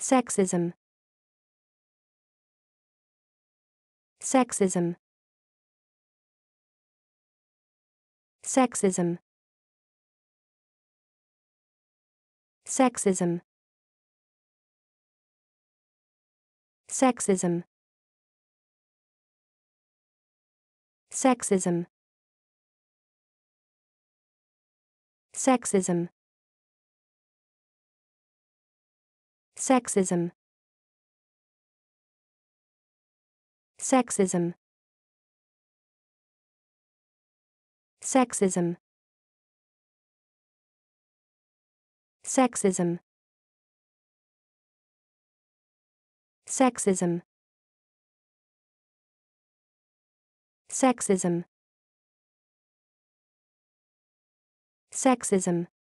Sexism. Sexism. Sexism. Sexism. Sexism. Sexism. Sexism. Sexism. Sexism. Sexism. Sexism. Sexism. Sexism. Sexism.